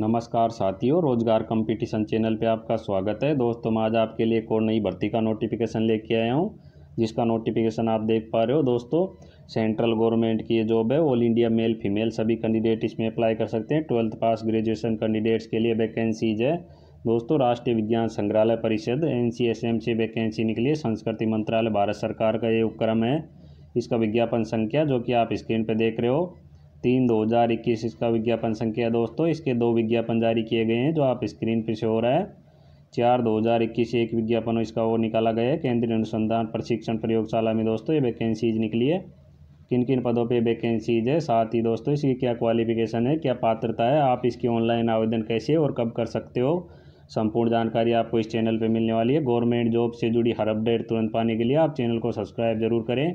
नमस्कार साथियों रोजगार कंपटीशन चैनल पे आपका स्वागत है दोस्तों मैं आज आपके लिए एक और नई भर्ती का नोटिफिकेशन लेके आया हूँ जिसका नोटिफिकेशन आप देख पा रहे हो दोस्तों सेंट्रल गवर्नमेंट की ये जॉब है ऑल इंडिया मेल फीमेल सभी कैंडिडेट इसमें अप्लाई कर सकते हैं ट्वेल्थ पास ग्रेजुएशन कैंडिडेट्स के लिए वैकेंसीज है दोस्तों राष्ट्रीय विज्ञान संग्रहालय परिषद एन सी एस एम से वैकेंसी निकली है संस्कृति मंत्रालय भारत सरकार का ये उपक्रम है इसका विज्ञापन संख्या जो कि आप स्क्रीन पर देख रहे हो तीन दो हज़ार इक्कीस इसका विज्ञापन संख्या दोस्तों इसके दो विज्ञापन जारी किए गए हैं जो आप स्क्रीन पर शो हो रहा है चार दो हज़ार इक्कीस एक विज्ञापन इसका वो निकाला गया है केंद्रीय अनुसंधान प्रशिक्षण प्रयोगशाला में दोस्तों ये वैकेंसीज निकली है किन किन पदों पे वैकेंसीज है साथ ही दोस्तों इसकी क्या क्वालिफिकेशन है क्या पात्रता है आप इसकी ऑनलाइन आवेदन कैसे और कब कर सकते हो संपूर्ण जानकारी आपको इस चैनल पर मिलने वाली है गवर्नमेंट जॉब से जुड़ी हर अपडेट तुरंत पाने के लिए आप चैनल को सब्सक्राइब जरूर करें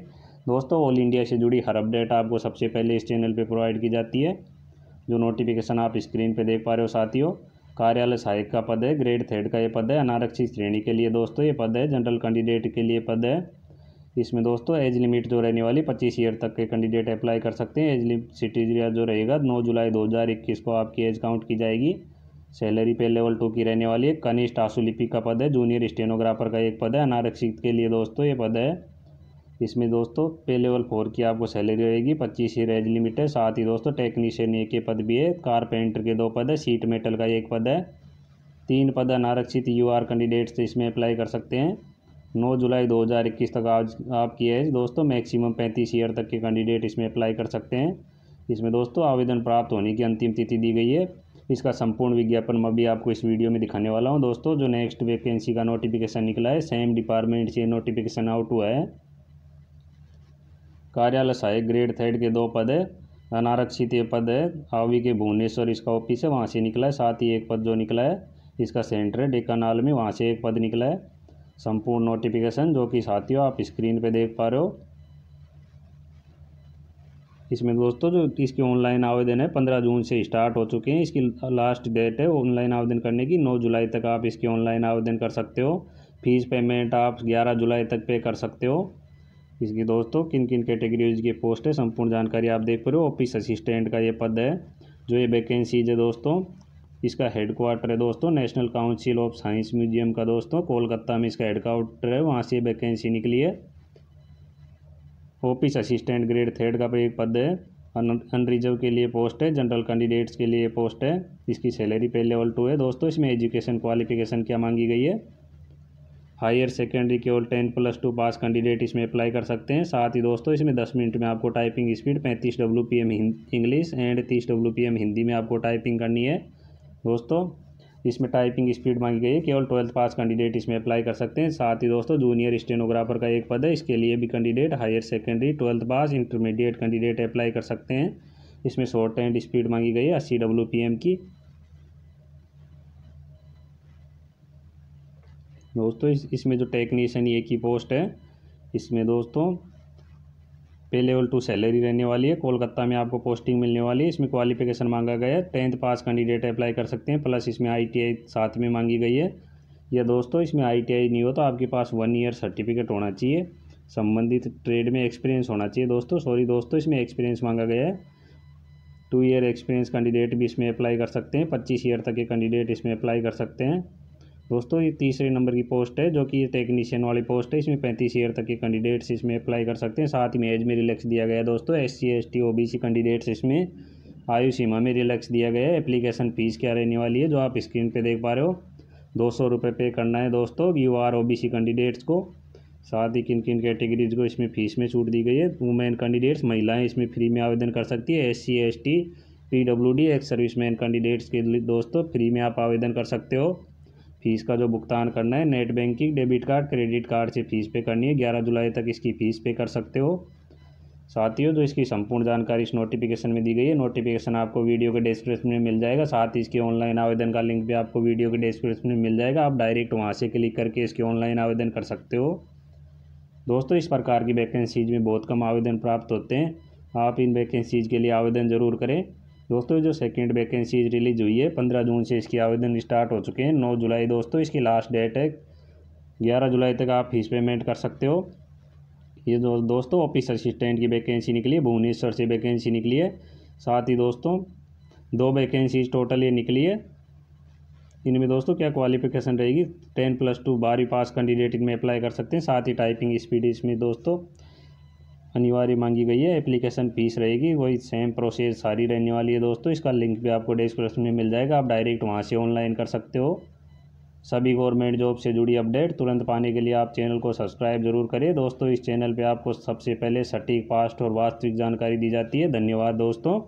दोस्तों ऑल इंडिया से जुड़ी हर अपडेट आपको सबसे पहले इस चैनल पर प्रोवाइड की जाती है जो नोटिफिकेशन आप स्क्रीन पर देख पा रहे हो साथियों कार्यालय सहायक का पद है ग्रेड थर्ड का ये पद है अनारक्षित श्रेणी के लिए दोस्तों ये पद है जनरल कैंडिडेट के लिए पद है इसमें दोस्तों एज लिमिट जो रहने वाली पच्चीस ईयर तक के कैंडिडेट अप्लाई कर सकते हैं एज लिमिट जो रहेगा नौ जुलाई दो हज़ार इक्कीस को आपकी एज काउंट की जाएगी सैलरी पे लेवल टू की रहने वाली है कनिष्ठ आशुलिपि का पद है जूनियर स्टेनोग्राफर का एक पद है अनारक्षित के लिए दोस्तों ये पद है इसमें दोस्तों पे लेवल फोर की आपको सैलरी रहेगी पच्चीस ही रेज लिमिट है साथ ही दोस्तों टेक्नीशियन एक के पद भी है कारपेंटर के दो पद है सीट मेटल का एक पद है तीन पद अनारक्षित यू आर कैंडिडेट्स इसमें अप्लाई कर सकते हैं नौ जुलाई दो हज़ार इक्कीस तक आज आपकी एज दोस्तों मैक्सिमम पैंतीस ईयर तक के कैंडिडेट इसमें अप्लाई कर सकते हैं इसमें दोस्तों आवेदन प्राप्त होने की अंतिम तिथि दी गई है इसका संपूर्ण विज्ञापन मैं भी आपको इस वीडियो में दिखाने वाला हूं दोस्तों जो नेक्स्ट वैकेंसी का नोटिफिकेशन निकला है सेम डिपार्टमेंट से नोटिफिकेशन आउट हुआ है कार्यालय सहायक ग्रेड थर्ड के दो पद है अनारक्षित ये पद है आवी के भुवनेश्वर इसका ऑफिस है वहाँ से निकला है साथ ही एक पद जो निकला है इसका सेंटर है डेकानाल में वहाँ से एक पद निकला है संपूर्ण नोटिफिकेशन जो कि साथियों आप स्क्रीन पे देख पा रहे हो इसमें दोस्तों जो इसके ऑनलाइन आवेदन है पंद्रह जून से स्टार्ट हो चुके हैं इसकी लास्ट डेट है ऑनलाइन आवेदन करने की नौ जुलाई तक आप इसके ऑनलाइन आवेदन कर सकते हो फीस पेमेंट आप ग्यारह जुलाई तक पे कर सकते हो इसकी दोस्तों किन किन कैटेगरीज की पोस्ट है संपूर्ण जानकारी आप देख पा रहे हो ऑफिस असिस्टेंट का ये पद है जो ये वैकेंसीज है दोस्तों इसका हेडक्वार्टर है दोस्तों national council of science museum का दोस्तों कोलकाता में इसका हेडक्वार्टर है वहाँ से वैकेंसी निकली है ऑफिस असिस्टेंट ग्रेड थर्ड का एक पद है अनरिजर्व के लिए पोस्ट है जनरल कैंडिडेट्स के लिए पोस्ट है इसकी सैलरी पे लेवल टू है दोस्तों इसमें एजुकेशन क्वालिफिकेशन क्या मांगी गई है हायर सेकेंडरी केवल ten plus two pass candidate इसमें अप्लाई कर सकते हैं साथ ही दोस्तों इसमें दस मिनट में आपको टाइपिंग स्पीड पैंतीस W P M English and तीस डब्ल्यू पी एम हिंदी में आपको टाइपिंग करनी है दोस्तों इसमें टाइपिंग स्पीड मांगी गई है केवल ट्वेल्थ पास कैंडिडेट इसमें अप्लाई कर सकते हैं साथ ही दोस्तों जूनियर स्टेनोग्राफर का एक पद है इसके लिए भी candidate higher secondary twelfth pass intermediate candidate apply कर सकते हैं इसमें शॉर्ट एंड स्पीड मांगी गई है अस्सी डब्ल्यू पी एम की दोस्तों इस इसमें जो टेक्नीशियन ये की पोस्ट है इसमें दोस्तों पे लेवल टू सैलरी रहने वाली है कोलकाता में आपको पोस्टिंग मिलने वाली है इसमें क्वालिफिकेशन मांगा गया है टेंथ पास कैंडिडेट अप्लाई कर सकते हैं प्लस इसमें आईटीआई साथ में मांगी गई है या दोस्तों इसमें आईटीआई नहीं हो तो आपके पास वन ईयर सर्टिफिकेट होना चाहिए संबंधित ट्रेड में एक्सपीरियंस होना चाहिए दोस्तों सॉरी दोस्तों इसमें एक्सपीरियंस मांगा गया है टू ईयर एक्सपीरियंस कैंडिडेट भी इसमें अप्लाई कर सकते हैं पच्चीस ईयर तक के कैंडिडेट इसमें अप्लाई कर सकते हैं दोस्तों ये तीसरे नंबर की पोस्ट है जो कि ये टेक्नीशियन वाली पोस्ट है इसमें पैंतीस ईयर तक के कैंडिडेट्स इसमें अप्लाई कर सकते हैं साथ ही में एज में रिलैक्स दिया गया है दोस्तों S C S T O B C candidates इसमें आयु सीमा में रिलैक्स दिया गया है एप्लीकेशन फ़ीस क्या रहने वाली है जो आप स्क्रीन पर देख पा रहे हो दो सौ रुपये पे करना है दोस्तों U R O B C candidates को साथ ही किन किन कैटेगरीज को इसमें फ़ीस में छूट दी गई है वुमेन कैंडिडेट्स महिलाएँ इसमें फ्री में आवेदन कर सकती है S C S T P W D ex man candidates के दोस्तों फ्री में आप आवेदन कर सकते हो फीस का जो भुगतान करना है net banking debit card credit card से फ़ीस पे करनी है ग्यारह जुलाई तक इसकी फ़ीस पे कर सकते हो साथियों जो तो इसकी संपूर्ण जानकारी इस नोटिफिकेशन में दी गई है नोटिफिकेशन आपको वीडियो के डिस्क्रिप्शन में मिल जाएगा साथ ही इसके ऑनलाइन आवेदन का लिंक भी आपको वीडियो के डिस्क्रिप्शन में मिल जाएगा आप डायरेक्ट वहाँ से क्लिक करके इसके ऑनलाइन आवेदन कर सकते हो दोस्तों इस प्रकार की वैकेंसीज में बहुत कम आवेदन प्राप्त होते हैं आप इन वैकेंसीज के लिए आवेदन ज़रूर करें दोस्तों जो सेकंड वैकेंसी रिलीज हुई है पंद्रह जून से इसके आवेदन स्टार्ट हो चुके हैं नौ जुलाई दोस्तों इसकी लास्ट डेट है ग्यारह जुलाई तक आप फीस पेमेंट कर सकते हो ये दो, दोस्तों ऑफिस असिस्टेंट की वैकेंसी निकली है भुवनेश्वर से वैकेंसी निकली है साथ ही दोस्तों दो वैकेंसी टोटल ये निकली है इनमें दोस्तों क्या क्वालिफिकेशन रहेगी टेन प्लस टू बारहवीं पास कैंडिडेट इनमें अप्लाई कर सकते हैं साथ ही टाइपिंग स्पीड इसमें दोस्तों अनिवार्य मांगी गई है एप्लीकेशन फीस रहेगी वही सेम प्रोसेस सारी रहने वाली है दोस्तों इसका लिंक भी आपको डिस्क्रिप्शन में मिल जाएगा आप डायरेक्ट वहाँ से ऑनलाइन कर सकते हो सभी गवर्नमेंट जॉब से जुड़ी अपडेट तुरंत पाने के लिए आप चैनल को सब्सक्राइब जरूर करें दोस्तों इस चैनल पे आपको सबसे पहले सटीक पास्ट और वास्तविक जानकारी दी जाती है धन्यवाद दोस्तों